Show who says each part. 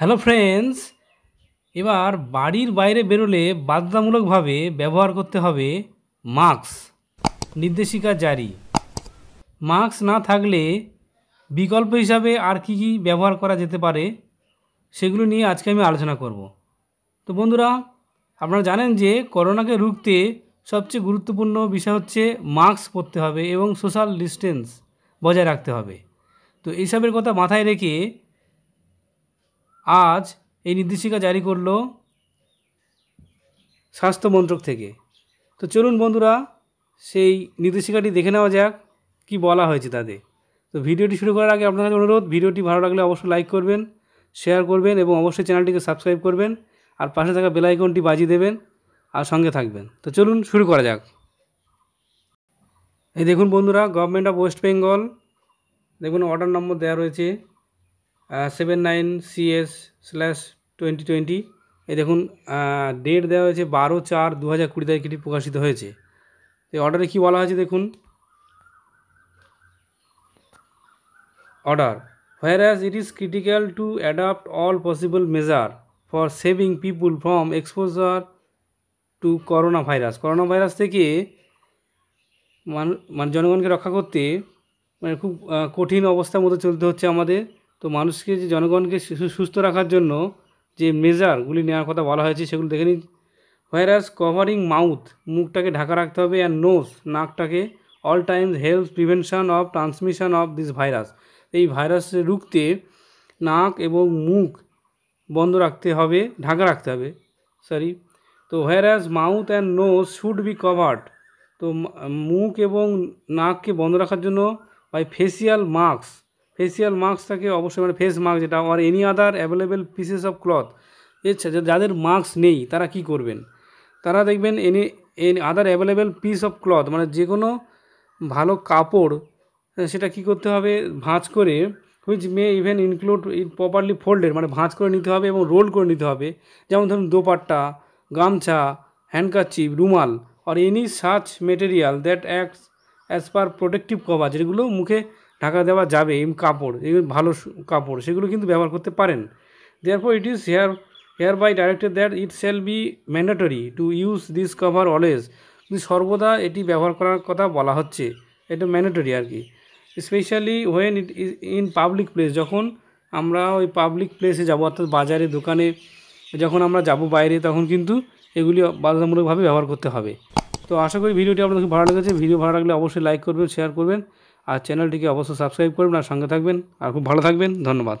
Speaker 1: hello friends এবার বাড়ির বাইরে বেরোলে বাধ্যতামূলকভাবে ব্যবহার করতে হবে মাস্ক নির্দেশিকা জারি মাস্ক না থাকলে বিকল্প হিসাবে আর কি কি ব্যবহার করা যেতে পারে সেগুলো নিয়ে আজকে আমি আলোচনা করব তো বন্ধুরা আপনারা জানেন যে করোনাকে রুখতে সবচেয়ে গুরুত্বপূর্ণ বিষয় হচ্ছে মাস্ক পরতে হবে এবং সোশ্যাল ডিস্টেন্স বজায় রাখতে হবে তো এইসবের কথা মাথায় রেখে আজ এই নির্দেশিকা জারি করল স্বাস্থ্য মন্ত্রক থেকে তো চলুন বন্ধুরা সেই নির্দেশিকাটি দেখে নেওয়া যাক কি বলা হয়েছে তাদের তো ভিডিওটি শুরু করার আগে আপনার কাছে অনুরোধ ভিডিওটি ভালো লাগলে অবশ্যই লাইক করবেন শেয়ার করবেন এবং অবশ্যই চ্যানেলটিকে সাবস্ক্রাইব করবেন আর পাশে থাকা বেলাইকনটি বাজিয়ে দেবেন আর সঙ্গে থাকবেন তো চলুন শুরু করা যাক এই দেখুন বন্ধুরা গভর্নমেন্ট অফ ওয়েস্ট বেঙ্গল দেখুন অর্ডার নম্বর দেওয়া রয়েছে seven nine C S slash twenty twenty এই দেখুন ডেট দেওয়া হয়েছে বারো চার দু হাজার কুড়ি তারিখ এটি প্রকাশিত হয়েছে এই অর্ডারে কী বলা হয়েছে দেখুন order as it is critical to adapt all possible measure for saving people from exposure to corona virus corona virus থেকে মানে জনগণকে রক্ষা করতে মানে খুব কঠিন অবস্থার মধ্যে চলতে হচ্ছে আমাদের তো মানুষকে যে জনগণকে সুস্থ রাখার জন্য যে মেজারগুলি নেওয়ার কথা বলা হয়েছে সেগুলো দেখে নিন হোয়ারাস কভারিং মাউথ মুখটাকে ঢাকা রাখতে হবে অ্যান্ড নোস নাকটাকে all times health prevention of transmission of this virus এই ভাইরাস রুখতে নাক এবং মুখ বন্ধ রাখতে হবে ঢাকা রাখতে হবে সরি তো whereas mouth and nose should be covered তো মুখ এবং নাককে বন্ধ রাখার জন্য by facial mask facial mask থাকে অবশ্যই মানে ফেস মাস্ক যেটা আর any other available pieces of cloth এছাড়া যাদের মাস্ক নেই তারা কি করবেন তারা দেখবেন any any other available piece of cloth মানে যে কোনো ভালো কাপড় হ্যাঁ, সেটা কি করতে হবে ভাঁজ করে which may even include it properly folded মানে ভাঁজ করে নিতে হবে এবং রোল করে নিতে হবে যেমন ধরুন দোপাট্টা গামছা হ্যান্ডকারচিপ রুমাল আর any such material that acts as per protective cover যেগুলো মুখে ঢাকা দেওয়া যাবে এই কাপড় এগুলো ভালো কাপড় সেগুলো কিন্তু ব্যবহার করতে পারেন therefore it is here hereby director that it shall be mandatory to use this cover always কিন্তু সর্বদা এটি ব্যবহার করার কথা বলা হচ্ছে এটা ম্যান্ডেটরি আর কি specially when it is in public place যখন আমরা ওই পাবলিক প্লেসে যাবো অর্থাৎ বাজারে দোকানে যখন আমরা যাব বাইরে তখন কিন্তু এগুলি বাধ্যতামূলকভাবে ব্যবহার করতে হবে তো আশা করি ভিডিওটি আপনাদের ভালো লেগেছে ভিডিও ভালো লাগলে অবশ্যই লাইক করবেন শেয়ার করবেন আর চ্যানেলটিকে অবশ্যই সাবস্ক্রাইব করবেন আর সঙ্গে থাকবেন আর খুব ভালো থাকবেন ধন্যবাদ